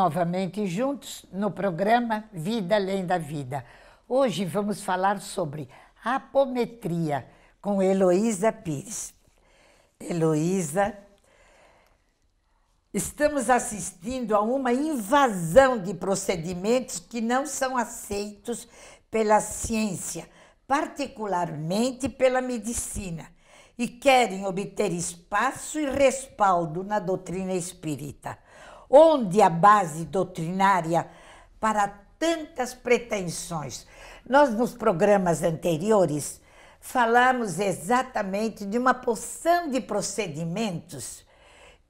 novamente juntos no programa Vida Além da Vida. Hoje vamos falar sobre apometria com Heloísa Pires. Heloísa, estamos assistindo a uma invasão de procedimentos que não são aceitos pela ciência, particularmente pela medicina, e querem obter espaço e respaldo na doutrina espírita onde a base doutrinária para tantas pretensões. Nós, nos programas anteriores, falamos exatamente de uma porção de procedimentos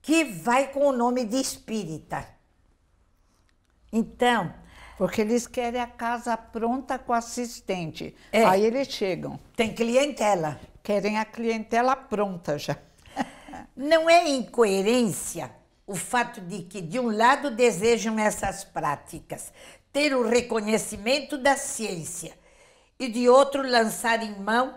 que vai com o nome de espírita. Então. Porque eles querem a casa pronta com assistente. É, Aí eles chegam. Tem clientela. Querem a clientela pronta já. Não é incoerência o fato de que, de um lado, desejam essas práticas ter o reconhecimento da ciência e, de outro, lançar em mão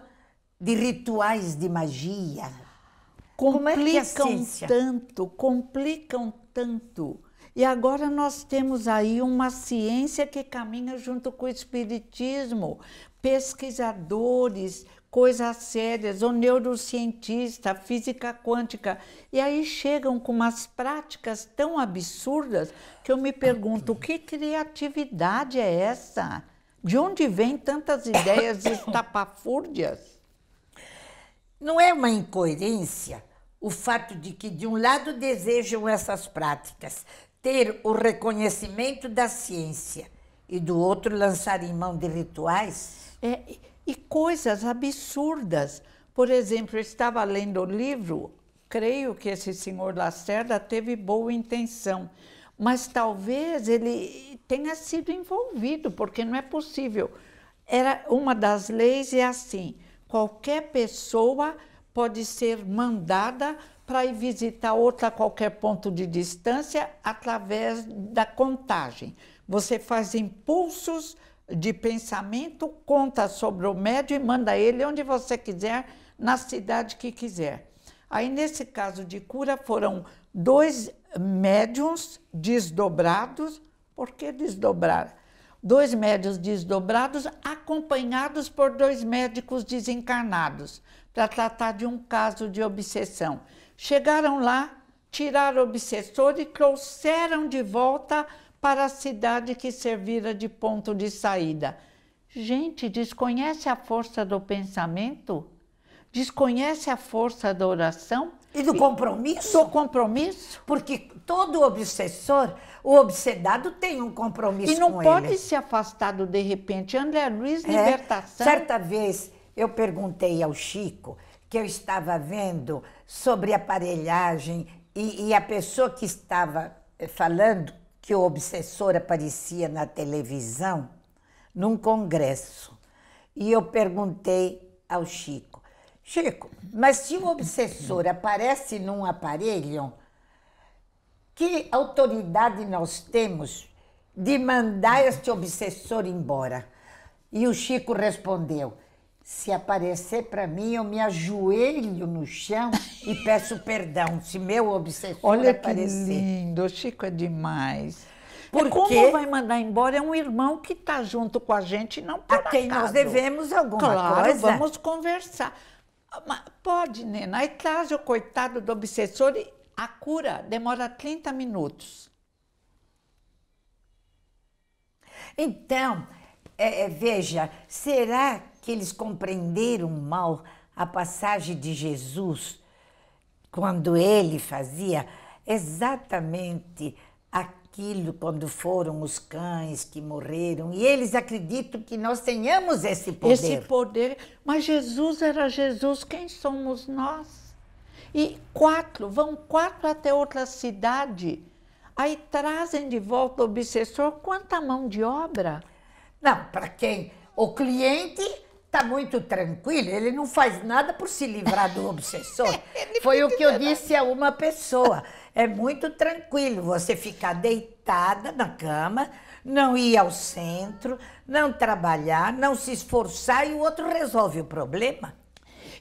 de rituais de magia. É é complicam é tanto, complicam tanto. E agora nós temos aí uma ciência que caminha junto com o espiritismo, pesquisadores, coisas sérias, ou neurocientista, física quântica. E aí chegam com umas práticas tão absurdas que eu me pergunto: que criatividade é essa? De onde vêm tantas ideias estapafúrdias? Não é uma incoerência o fato de que, de um lado, desejam essas práticas ter o reconhecimento da ciência e, do outro, lançarem mão de rituais? É e coisas absurdas. Por exemplo, eu estava lendo o livro, creio que esse senhor Lacerda teve boa intenção, mas talvez ele tenha sido envolvido, porque não é possível. Era uma das leis é assim: qualquer pessoa pode ser mandada para ir visitar outra a qualquer ponto de distância através da contagem. Você faz impulsos de pensamento, conta sobre o médium e manda ele onde você quiser, na cidade que quiser. Aí, nesse caso de cura, foram dois médiums desdobrados. Por que desdobrar? Dois médiums desdobrados, acompanhados por dois médicos desencarnados, para tratar de um caso de obsessão. Chegaram lá, tiraram o obsessor e trouxeram de volta para a cidade que servira de ponto de saída. Gente, desconhece a força do pensamento? Desconhece a força da oração? E do compromisso? Do compromisso. Porque todo obsessor, o obsedado tem um compromisso com ele. E não pode ele. se afastar de repente. André Luiz, é. libertação. Certa vez eu perguntei ao Chico que eu estava vendo sobre aparelhagem e, e a pessoa que estava eh, falando que o obsessor aparecia na televisão num congresso. E eu perguntei ao Chico: Chico, mas se o obsessor aparece num aparelho, que autoridade nós temos de mandar este obsessor embora? E o Chico respondeu: se aparecer para mim, eu me ajoelho no chão e peço perdão se meu obsessor Olha aparecer. Olha que lindo, Chico é demais. É Porque como vai mandar embora é um irmão que está junto com a gente, não por A ah, quem acaso. nós devemos alguma claro, coisa. Claro, vamos conversar. Ah, mas pode, Nena. Aí traz o coitado do obsessor e a cura demora 30 minutos. Então, é, é veja, será que eles compreenderam mal a passagem de Jesus quando ele fazia exatamente aquilo quando foram os cães que morreram e eles acreditam que nós tenhamos esse poder. Esse poder, mas Jesus era Jesus, quem somos nós? E quatro, vão quatro até outra cidade, aí trazem de volta o obsessor, quanta mão de obra? Não, para quem? O cliente está muito tranquilo, ele não faz nada por se livrar do obsessor. Foi o que eu disse a uma pessoa. É muito tranquilo você ficar deitada na cama, não ir ao centro, não trabalhar, não se esforçar e o outro resolve o problema.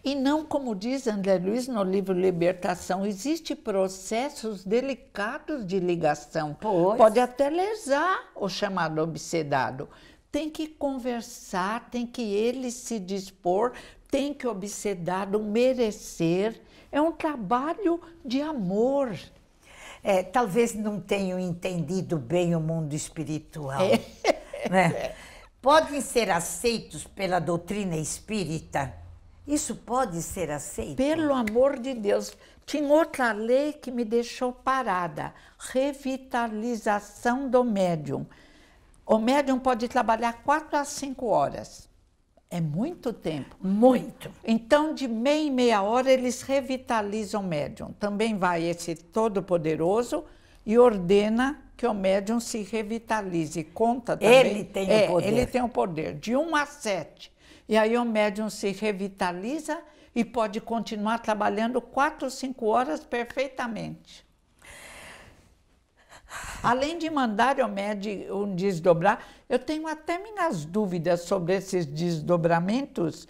E não, como diz André Luiz no livro Libertação, existe processos delicados de ligação. Pois. Pode até lesar o chamado obsedado tem que conversar, tem que ele se dispor, tem que obsedar do merecer. É um trabalho de amor. É, talvez não tenham entendido bem o mundo espiritual. É. Né? Podem ser aceitos pela doutrina espírita? Isso pode ser aceito? Pelo amor de Deus. Tinha outra lei que me deixou parada: revitalização do médium. O médium pode trabalhar quatro a cinco horas. É muito tempo. Muito. Então, de meia e meia hora, eles revitalizam o médium. Também vai esse todo-poderoso e ordena que o médium se revitalize. Conta também. Ele tem é, o poder. Ele tem o poder, de um a sete, E aí o médium se revitaliza e pode continuar trabalhando quatro, cinco horas perfeitamente. Além de mandar o médico desdobrar, eu tenho até minhas dúvidas sobre esses desdobramentos.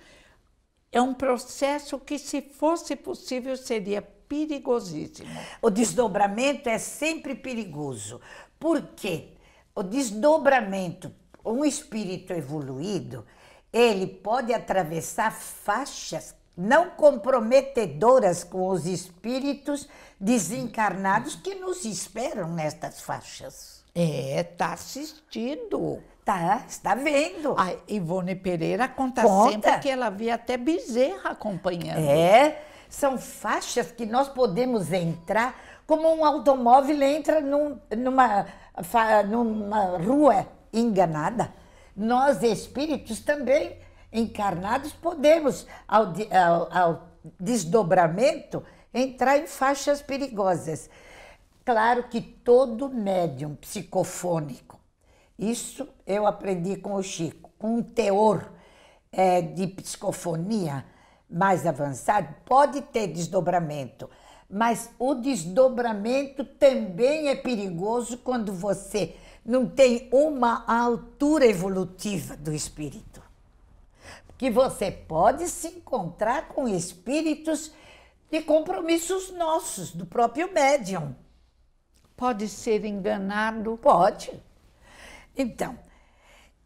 É um processo que, se fosse possível, seria perigosíssimo. O desdobramento é sempre perigoso. Por quê? O desdobramento, um espírito evoluído, ele pode atravessar faixas não comprometedoras com os espíritos desencarnados que nos esperam nestas faixas. É, tá assistido. Tá, está vendo. A Ivone Pereira conta, conta. sempre que ela via até bezerra acompanhando. É, são faixas que nós podemos entrar como um automóvel entra num, numa, numa rua enganada. Nós, espíritos, também encarnados, podemos, ao, ao, ao desdobramento, entrar em faixas perigosas. Claro que todo médium psicofônico, isso eu aprendi com o Chico, com um teor é, de psicofonia mais avançado, pode ter desdobramento. Mas o desdobramento também é perigoso quando você não tem uma altura evolutiva do espírito que você pode se encontrar com espíritos de compromissos nossos, do próprio médium. Pode ser enganado? Pode. Então,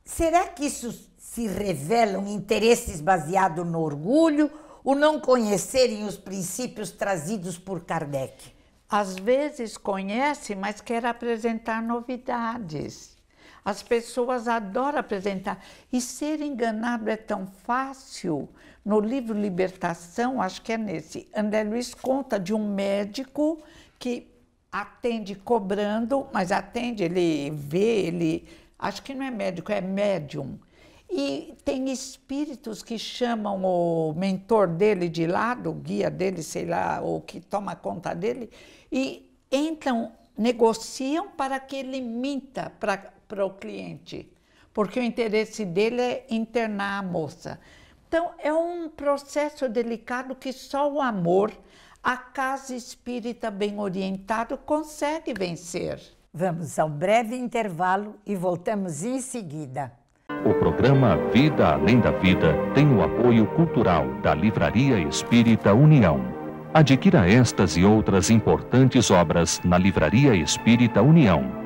será que isso se revelam interesses baseados no orgulho, ou não conhecerem os princípios trazidos por Kardec? Às vezes conhece, mas quer apresentar novidades. As pessoas adoram apresentar. E ser enganado é tão fácil. No livro Libertação, acho que é nesse, André Luiz conta de um médico que atende cobrando, mas atende, ele vê, ele. Acho que não é médico, é médium. E tem espíritos que chamam o mentor dele de lado, o guia dele, sei lá, ou que toma conta dele, e entram, negociam para que ele minta para para o cliente, porque o interesse dele é internar a moça. Então, é um processo delicado que só o amor, a casa espírita bem orientado consegue vencer. Vamos ao breve intervalo e voltamos em seguida. O programa Vida Além da Vida tem o apoio cultural da Livraria Espírita União. Adquira estas e outras importantes obras na Livraria Espírita União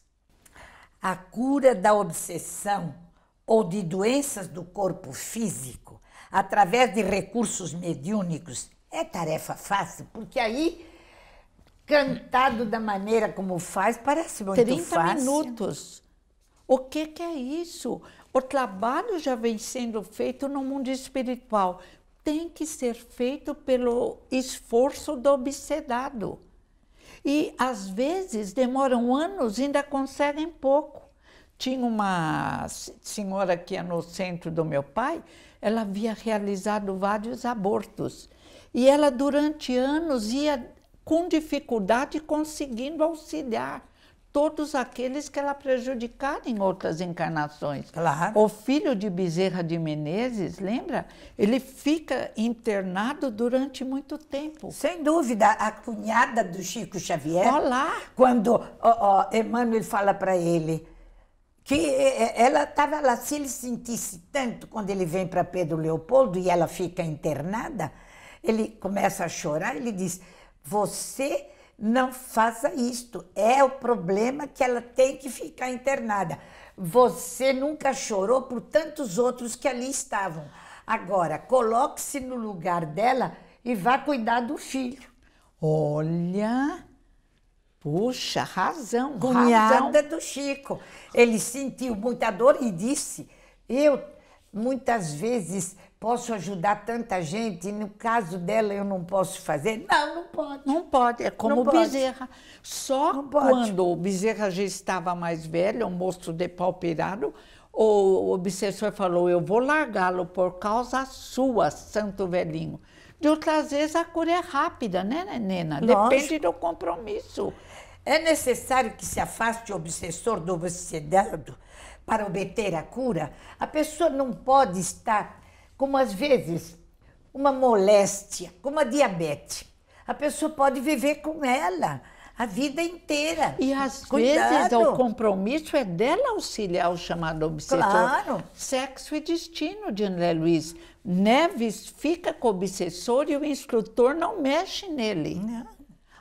a cura da obsessão ou de doenças do corpo físico através de recursos mediúnicos é tarefa fácil, porque aí cantado da maneira como faz parece muito 30 fácil. 30 minutos. O que, que é isso? O trabalho já vem sendo feito no mundo espiritual. Tem que ser feito pelo esforço do obsedado. E às vezes demoram anos e ainda conseguem pouco. Tinha uma senhora que é no centro do meu pai, ela havia realizado vários abortos. E ela, durante anos, ia com dificuldade conseguindo auxiliar todos aqueles que ela prejudicar em outras encarnações. Claro. O filho de Bezerra de Menezes, lembra? Ele fica internado durante muito tempo. Sem dúvida, a cunhada do Chico Xavier. Olá. Quando ó, ó, Emmanuel fala para ele que é, é, ela estava lá, se ele sentisse tanto quando ele vem para Pedro Leopoldo e ela fica internada, ele começa a chorar, ele diz: "Você não faça isto. É o problema que ela tem que ficar internada. Você nunca chorou por tantos outros que ali estavam. Agora, coloque-se no lugar dela e vá cuidar do filho. Olha, puxa, razão. Cunhada razão. do Chico. Ele sentiu muita dor e disse: Eu muitas vezes posso ajudar tanta gente e no caso dela eu não posso fazer? Não, não pode. Não pode, é como não o Bezerra. Só quando o Bezerra já estava mais velho, um moço depauperado, o obsessor falou, eu vou largá-lo por causa sua, santo velhinho. De outras vezes a cura é rápida, né, Nena? Lógico. Depende do compromisso. É necessário que se afaste o obsessor do obsedado para obter a cura? A pessoa não pode estar como às vezes uma moléstia, como a diabetes. A pessoa pode viver com ela a vida inteira. E às Cuidado. vezes o compromisso é dela auxiliar o chamado obsessor. Claro. Sexo e destino de André Luiz. Neves fica com o obsessor e o instrutor não mexe nele. Não.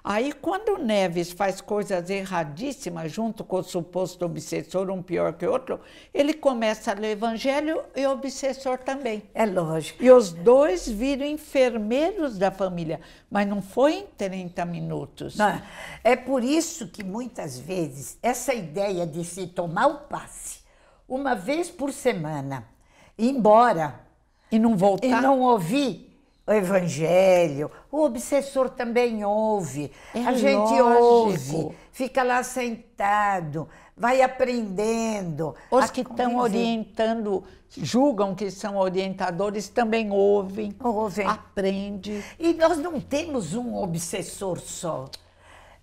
Aí, quando o Neves faz coisas erradíssimas, junto com o suposto obsessor, um pior que o outro, ele começa a ler o evangelho e o obsessor também. É lógico. E os dois viram enfermeiros da família, mas não foi em 30 minutos. Não, é por isso que muitas vezes essa ideia de se tomar o passe uma vez por semana, embora. E não voltar. E não ouvir o evangelho, o obsessor também ouve, é a gente lógico. ouve, fica lá sentado, vai aprendendo. Os a... que estão orientando, julgam que são orientadores, também ouvem, ouvem, aprende. E nós não temos um obsessor só.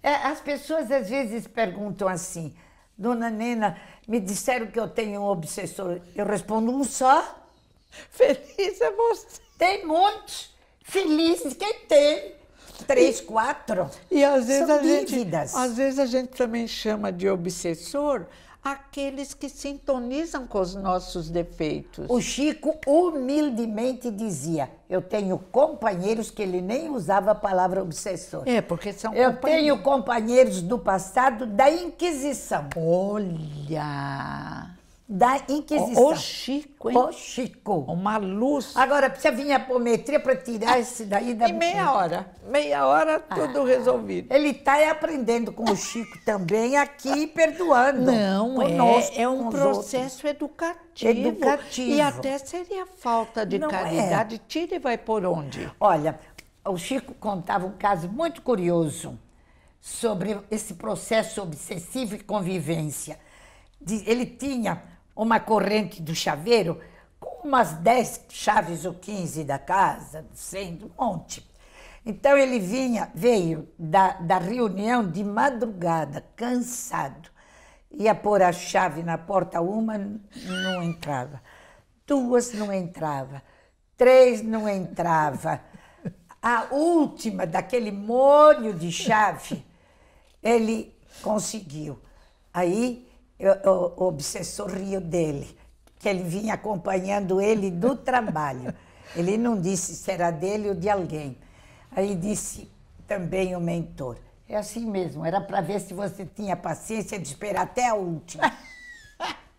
É, as pessoas às vezes perguntam assim, dona Nena, me disseram que eu tenho um obsessor. Eu respondo um só. Feliz é você. Tem muitos felizes quem tem três, quatro. E às vezes a dívidas. gente, às vezes a gente também chama de obsessor aqueles que sintonizam com os nossos defeitos. O Chico humildemente dizia: "Eu tenho companheiros que ele nem usava a palavra obsessor". É, porque são Eu tenho companheiros do passado da Inquisição. Olha! da Inquisição. O Chico, hein? O Chico. Uma luz. Agora precisa vir a apometria para tirar esse daí da. Em meia hora. Meia hora, ah. tudo ah, resolvido. Ele está aprendendo com o Chico também aqui perdoando. Não, é conosco, é, é um processo educativo. Educativo. E até seria falta de Não é. caridade. É. Tira e vai por onde? Olha, o Chico contava um caso muito curioso sobre esse processo obsessivo e convivência. ele tinha uma corrente do chaveiro com umas 10 chaves ou 15 da casa, sendo um monte. Então ele vinha, veio da, da reunião de madrugada, cansado. Ia pôr a chave na porta, uma não entrava, duas não entrava, três não entrava. A última daquele molho de chave, ele conseguiu. Aí eu, o obsessor rio dele, que ele vinha acompanhando ele do trabalho. Ele não disse se era dele ou de alguém. Aí disse também o mentor. É assim mesmo, era para ver se você tinha paciência de esperar até a última.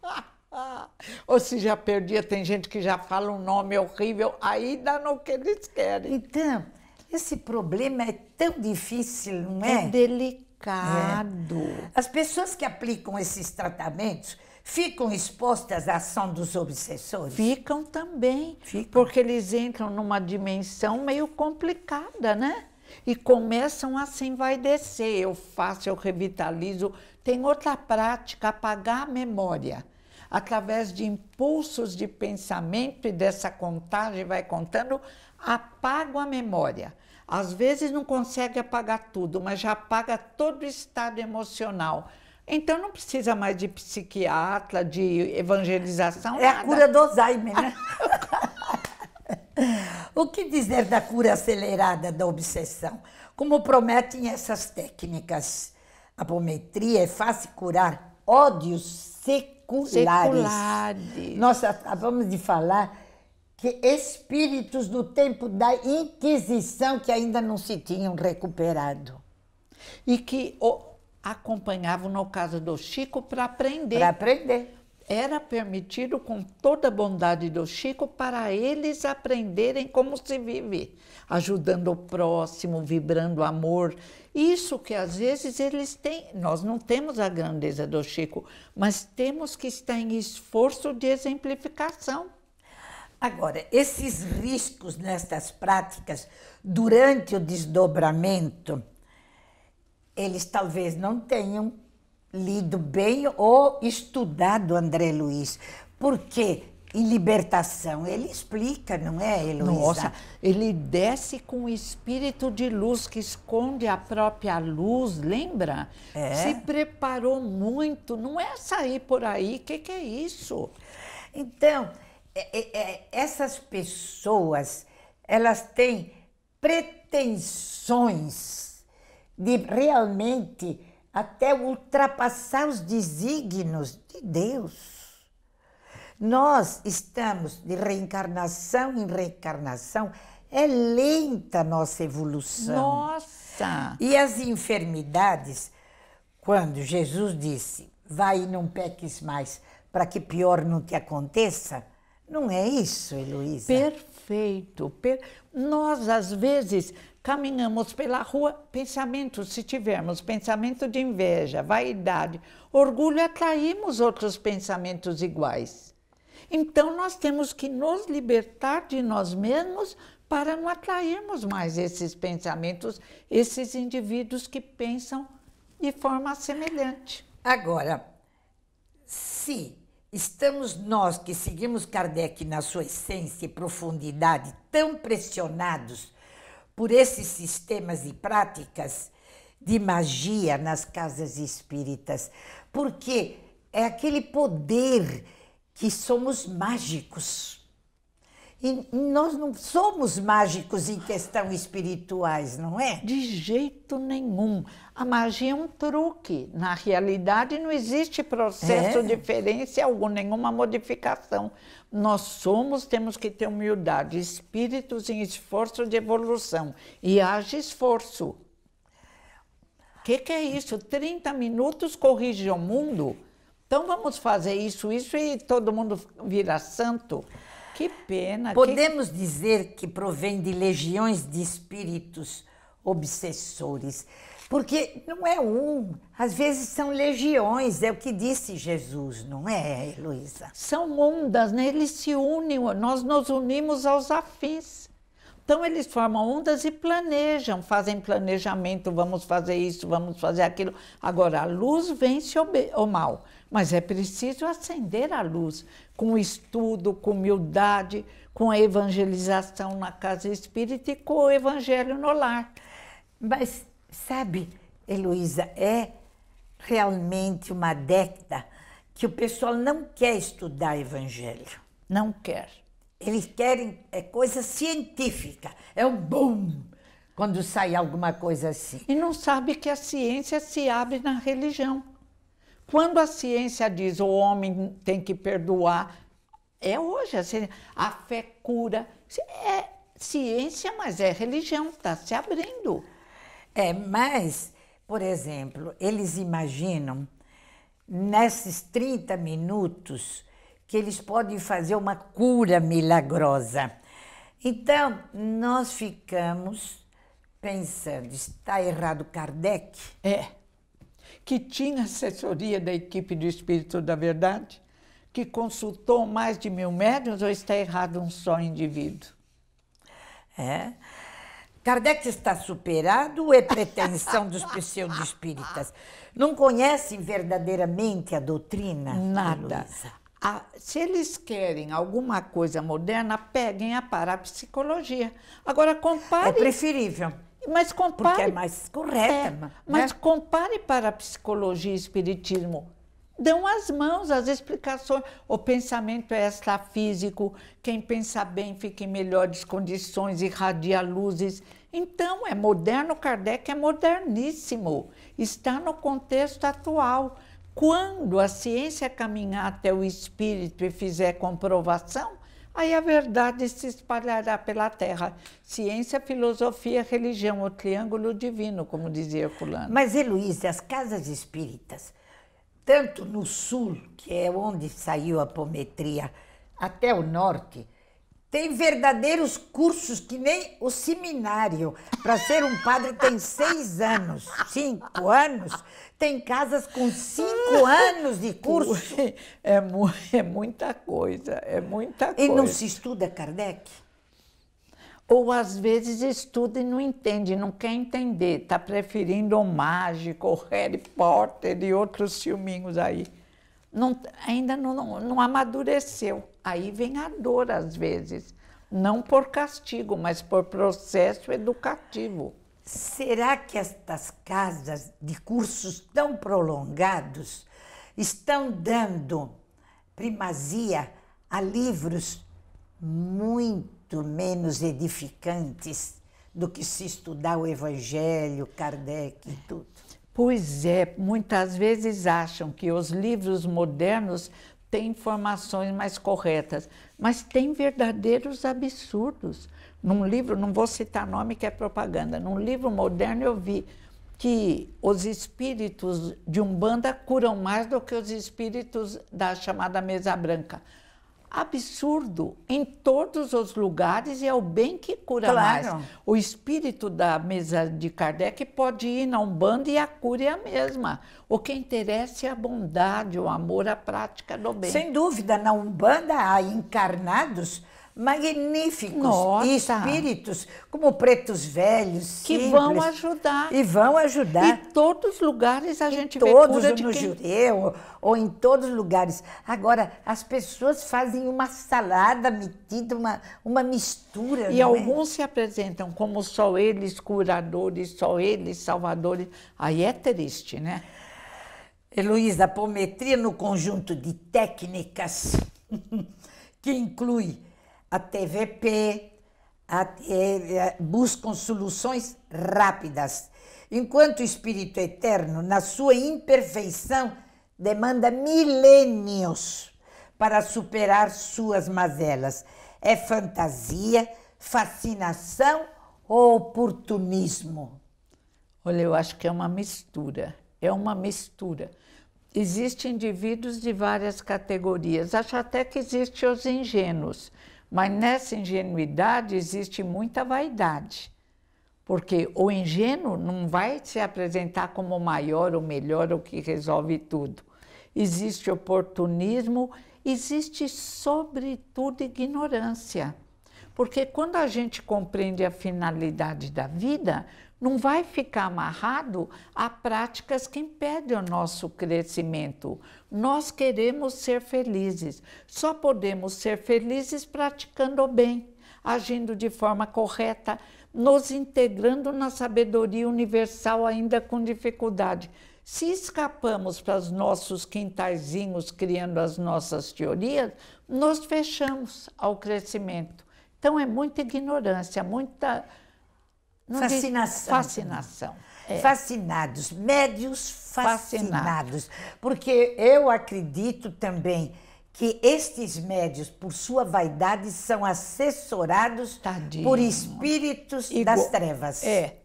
ou se já perdia, tem gente que já fala um nome horrível, aí dá no que eles querem. Então, esse problema é tão difícil, não é? É delicado complicado. É. As pessoas que aplicam esses tratamentos ficam expostas à ação dos obsessores? Ficam também, ficam. porque eles entram numa dimensão meio complicada, né? E começam a assim, se envaidecer. Eu faço, eu revitalizo. Tem outra prática, apagar a memória através de impulsos de pensamento e dessa contagem vai contando, apago a memória. Às vezes não consegue apagar tudo, mas já apaga todo o estado emocional. Então não precisa mais de psiquiatra, de evangelização. É nada. a cura do Alzheimer, né? o que dizer da cura acelerada da obsessão? Como prometem essas técnicas? A Apometria é fácil curar ódios seculares. seculares. Nós acabamos de falar que espíritos do tempo da Inquisição que ainda não se tinham recuperado. E que o acompanhavam no caso do Chico para aprender. Para aprender. Era permitido com toda a bondade do Chico para eles aprenderem como se vive, ajudando o próximo, vibrando amor. Isso que às vezes eles têm, nós não temos a grandeza do Chico, mas temos que estar em esforço de exemplificação Agora, esses riscos nestas práticas durante o desdobramento, eles talvez não tenham lido bem ou estudado André Luiz, porque em libertação ele explica, não é, Heloísa? Nossa, ele desce com o espírito de luz que esconde a própria luz, lembra? É. Se preparou muito, não é sair por aí, o que, que é isso? Então, é, é, é, essas pessoas elas têm pretensões de realmente até ultrapassar os desígnios de Deus. Nós estamos de reencarnação em reencarnação, é lenta a nossa evolução. Nossa! E as enfermidades, quando Jesus disse, vai e não peques mais, para que pior não te aconteça, não é isso, Heloísa? Perfeito. Per... Nós, às vezes, caminhamos pela rua, pensamentos, se tivermos pensamento de inveja, vaidade, orgulho, atraímos outros pensamentos iguais. Então, nós temos que nos libertar de nós mesmos para não atrairmos mais esses pensamentos, esses indivíduos que pensam de forma semelhante. Agora, se Estamos nós que seguimos Kardec na sua essência e profundidade tão pressionados por esses sistemas e práticas de magia nas casas espíritas, porque é aquele poder que somos mágicos. E nós não somos mágicos em questão espirituais, não é? De jeito nenhum. A magia é um truque. Na realidade, não existe processo, é. diferença alguma, nenhuma modificação. Nós somos, temos que ter humildade, espíritos em esforço de evolução. E haja esforço. O que, que é isso? 30 minutos corrige o mundo? Então vamos fazer isso, isso e todo mundo vira santo. Que pena. Podemos que... dizer que provém de legiões de espíritos obsessores, porque não é um, às vezes são legiões, é o que disse Jesus, não é, Heloísa? São ondas, né? eles se unem, nós nos unimos aos afins. Então eles formam ondas e planejam, fazem planejamento, vamos fazer isso, vamos fazer aquilo. Agora, a luz vence o mal, mas é preciso acender a luz com estudo, com humildade, com a evangelização na casa espírita e com o evangelho no lar. Mas sabe, Heloísa, é realmente uma década que o pessoal não quer estudar evangelho. Não quer. Eles querem é coisa científica, é um boom quando sai alguma coisa assim. E não sabe que a ciência se abre na religião. Quando a ciência diz o homem tem que perdoar, é hoje. A, fé cura. É ciência, mas é religião, está se abrindo. É, mas, por exemplo, eles imaginam nesses 30 minutos que eles podem fazer uma cura milagrosa. Então, nós ficamos pensando, está errado Kardec? É. Que tinha assessoria da equipe do Espírito da Verdade, que consultou mais de mil médiuns, ou está errado um só indivíduo? É. Kardec está superado ou é pretensão dos pseudo-espíritas? Não conhecem verdadeiramente a doutrina? Nada. Luísa? A, se eles querem alguma coisa moderna, peguem a parapsicologia. Agora, compare. É preferível. Mas compare. Porque é mais correta. É, né? Mas compare parapsicologia e espiritismo. Dão as mãos, as explicações. O pensamento é extrafísico. Quem pensa bem fica em melhores condições, irradia luzes. Então, é moderno. Kardec é moderníssimo. Está no contexto atual. Quando a ciência caminhar até o espírito e fizer comprovação, aí a verdade se espalhará pela terra. Ciência, filosofia, religião, o triângulo divino, como dizia Fulano. Mas, Heloísa, as casas espíritas, tanto no sul, que é onde saiu a pometria, até o norte, tem verdadeiros cursos que nem o seminário. Para ser um padre tem seis anos, cinco anos. Tem casas com cinco ah! anos de curso. É, mu é muita coisa, é muita coisa. E não se estuda Kardec? Ou às vezes estuda e não entende, não quer entender, está preferindo o Mágico, o Harry Potter e outros filminhos aí não, ainda não, não, não amadureceu. Aí vem a dor, às vezes, não por castigo, mas por processo educativo. Será que estas casas de cursos tão prolongados estão dando primazia a livros muito menos edificantes do que se estudar o Evangelho, Kardec e tudo? Pois é, muitas vezes acham que os livros modernos têm informações mais corretas, mas tem verdadeiros absurdos. Num livro, não vou citar nome que é propaganda, num livro moderno eu vi que os espíritos de Umbanda curam mais do que os espíritos da chamada Mesa Branca absurdo em todos os lugares e é o bem que cura claro. mais. O espírito da mesa de Kardec pode ir na Umbanda e a cura é a mesma. O que interessa é a bondade, o amor, a prática do bem. Sem dúvida, na Umbanda há encarnados magníficos Nossa. espíritos, como pretos velhos, que simples, vão ajudar. E vão ajudar. Em todos os lugares a em gente todos, vê cura de no quem... ou, em todos os lugares. Agora, as pessoas fazem uma salada metida, uma, uma mistura. E é? alguns é? se apresentam como só eles curadores, só eles salvadores. Aí é triste, né? Heloísa, a pometria no conjunto de técnicas que inclui a TVP, a, é, buscam soluções rápidas, enquanto o espírito eterno, na sua imperfeição, demanda milênios para superar suas mazelas. É fantasia, fascinação ou oportunismo? Olha, eu acho que é uma mistura. É uma mistura. Existem indivíduos de várias categorias. Acho até que existem os ingênuos mas nessa ingenuidade existe muita vaidade, porque o ingênuo não vai se apresentar como o maior, o melhor, o que resolve tudo. Existe oportunismo, existe, sobretudo, ignorância. Porque quando a gente compreende a finalidade da vida, não vai ficar amarrado a práticas que impedem o nosso crescimento. Nós queremos ser felizes, só podemos ser felizes praticando o bem, agindo de forma correta, nos integrando na sabedoria universal, ainda com dificuldade. Se escapamos para os nossos quintaizinhos criando as nossas teorias, nos fechamos ao crescimento. Então é muita ignorância, muita não fascinação. Fascinação. É. Fascinados, médios fascinados. Porque eu acredito também que estes médios, por sua vaidade, são assessorados Tadinho. por espíritos Igual. das trevas. É.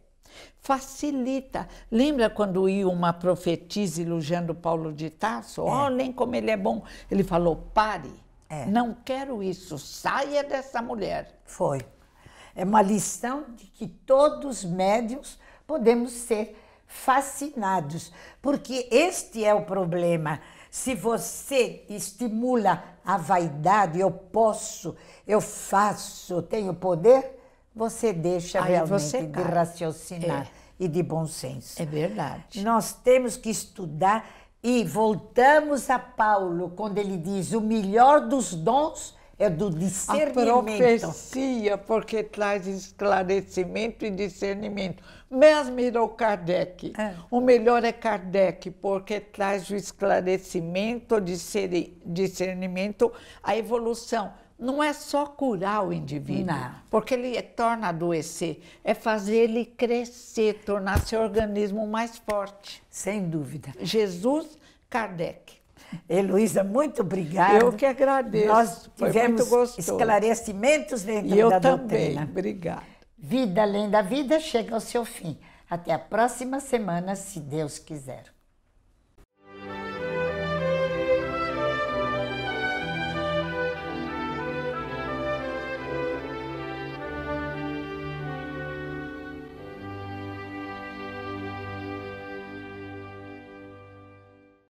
Facilita. Lembra quando ia uma profetisa elogiando Paulo de Tarso? É. Olhem como ele é bom. Ele falou: pare, é. não quero isso, saia dessa mulher. Foi. É uma lição de que todos médios podemos ser fascinados, porque este é o problema. Se você estimula a vaidade, eu posso, eu faço, tenho poder, você deixa Aí realmente você de raciocinar é. e de bom senso. É verdade. Nós temos que estudar e voltamos a Paulo quando ele diz: o melhor dos dons é do discernimento. A profecia, porque traz esclarecimento e discernimento. Mesmo Irou Kardec. É. O melhor é Kardec, porque traz o esclarecimento, discernimento, a evolução. Não é só curar o indivíduo, Não. porque ele é, torna adoecer, é fazer ele crescer, tornar seu organismo mais forte. Sem dúvida. Jesus Kardec. Heloísa, muito obrigada. Eu que agradeço. Nós tivemos esclarecimentos dentro e eu também. Obrigada. Vida além da vida chega ao seu fim. Até a próxima semana, se Deus quiser.